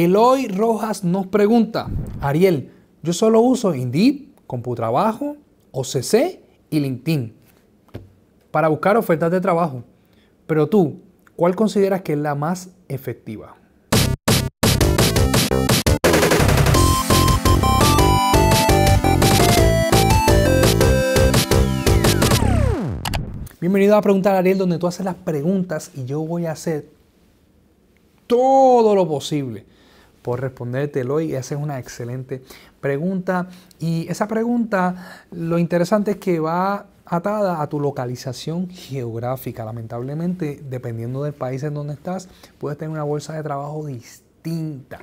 Eloy Rojas nos pregunta, Ariel, yo solo uso Indeed, CompuTrabajo, OCC y LinkedIn para buscar ofertas de trabajo. Pero tú, ¿cuál consideras que es la más efectiva? Bienvenido a Preguntar Ariel, donde tú haces las preguntas y yo voy a hacer todo lo posible por respondértelo esa es una excelente pregunta. Y esa pregunta, lo interesante es que va atada a tu localización geográfica. Lamentablemente, dependiendo del país en donde estás, puedes tener una bolsa de trabajo distinta.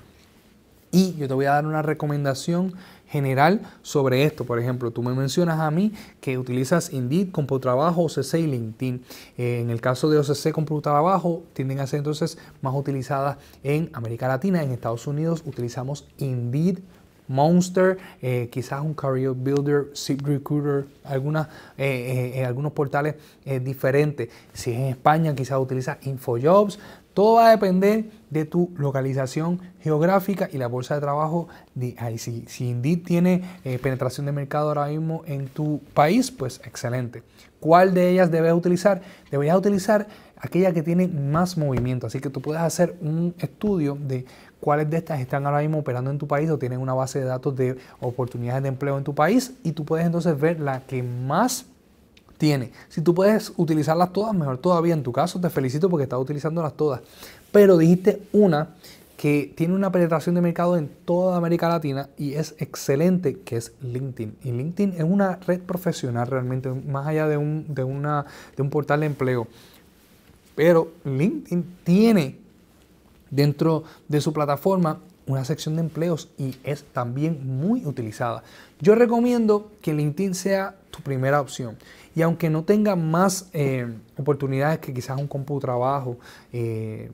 Y yo te voy a dar una recomendación general sobre esto. Por ejemplo, tú me mencionas a mí que utilizas Indeed, Computrabajo, OCC y LinkedIn. Eh, en el caso de OCC, Computrabajo, tienden a ser entonces más utilizadas en América Latina. En Estados Unidos utilizamos Indeed, Monster, eh, quizás un Career Builder, Zip Recruiter, algunas, eh, algunos portales diferentes. Si es en España, quizás utiliza InfoJobs, todo va a depender de tu localización geográfica y la bolsa de trabajo de si, si tiene eh, penetración de mercado ahora mismo en tu país, pues excelente. ¿Cuál de ellas debes utilizar? Deberías utilizar aquella que tiene más movimiento. Así que tú puedes hacer un estudio de cuáles de estas están ahora mismo operando en tu país o tienen una base de datos de oportunidades de empleo en tu país y tú puedes entonces ver la que más tiene. Si tú puedes utilizarlas todas, mejor todavía. En tu caso, te felicito porque estás las todas. Pero dijiste una que tiene una penetración de mercado en toda América Latina y es excelente, que es LinkedIn. Y LinkedIn es una red profesional realmente, más allá de un, una, de un portal de empleo. Pero LinkedIn tiene dentro de su plataforma una sección de empleos y es también muy utilizada. Yo recomiendo que LinkedIn sea tu primera opción. Y aunque no tenga más eh, oportunidades que quizás un compu trabajo, eh,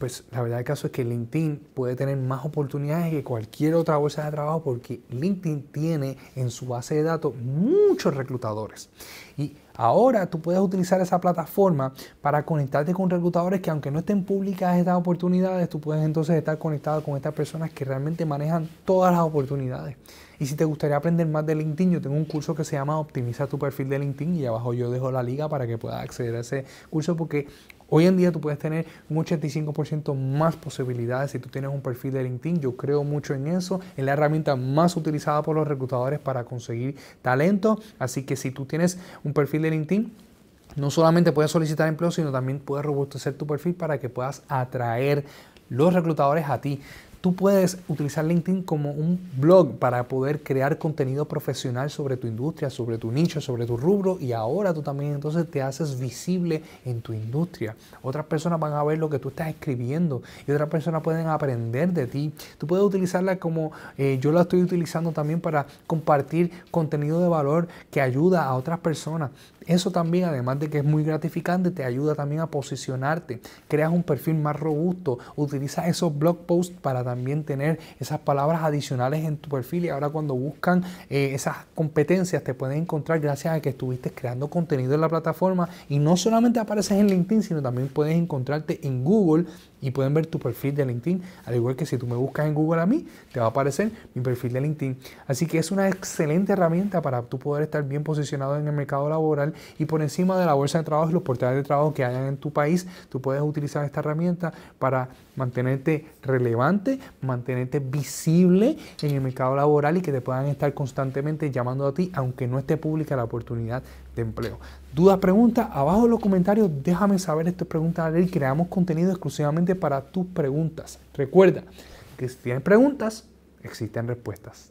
pues la verdad del caso es que LinkedIn puede tener más oportunidades que cualquier otra bolsa de trabajo porque LinkedIn tiene en su base de datos muchos reclutadores. Y ahora tú puedes utilizar esa plataforma para conectarte con reclutadores que aunque no estén públicas estas oportunidades, tú puedes entonces estar conectado con estas personas que realmente manejan todas las oportunidades. Y si te gustaría aprender más de LinkedIn, yo tengo un curso que se llama Optimiza tu perfil de LinkedIn y abajo yo dejo la liga para que puedas acceder a ese curso porque Hoy en día tú puedes tener un 85% más posibilidades si tú tienes un perfil de LinkedIn. Yo creo mucho en eso. Es la herramienta más utilizada por los reclutadores para conseguir talento. Así que si tú tienes un perfil de LinkedIn, no solamente puedes solicitar empleo, sino también puedes robustecer tu perfil para que puedas atraer los reclutadores a ti. Tú puedes utilizar LinkedIn como un blog para poder crear contenido profesional sobre tu industria, sobre tu nicho, sobre tu rubro y ahora tú también entonces te haces visible en tu industria. Otras personas van a ver lo que tú estás escribiendo y otras personas pueden aprender de ti. Tú puedes utilizarla como eh, yo la estoy utilizando también para compartir contenido de valor que ayuda a otras personas. Eso también, además de que es muy gratificante, te ayuda también a posicionarte. Creas un perfil más robusto. Utiliza esos blog posts para también tener esas palabras adicionales en tu perfil y ahora cuando buscan eh, esas competencias te pueden encontrar gracias a que estuviste creando contenido en la plataforma y no solamente apareces en LinkedIn, sino también puedes encontrarte en Google y pueden ver tu perfil de LinkedIn, al igual que si tú me buscas en Google a mí, te va a aparecer mi perfil de LinkedIn. Así que es una excelente herramienta para tú poder estar bien posicionado en el mercado laboral y por encima de la bolsa de trabajo y los portales de trabajo que hayan en tu país, tú puedes utilizar esta herramienta para mantenerte relevante mantenerte visible en el mercado laboral y que te puedan estar constantemente llamando a ti, aunque no esté pública la oportunidad de empleo. duda pregunta abajo en los comentarios déjame saber estas preguntas y creamos contenido exclusivamente para tus preguntas. Recuerda que si tienes preguntas, existen respuestas.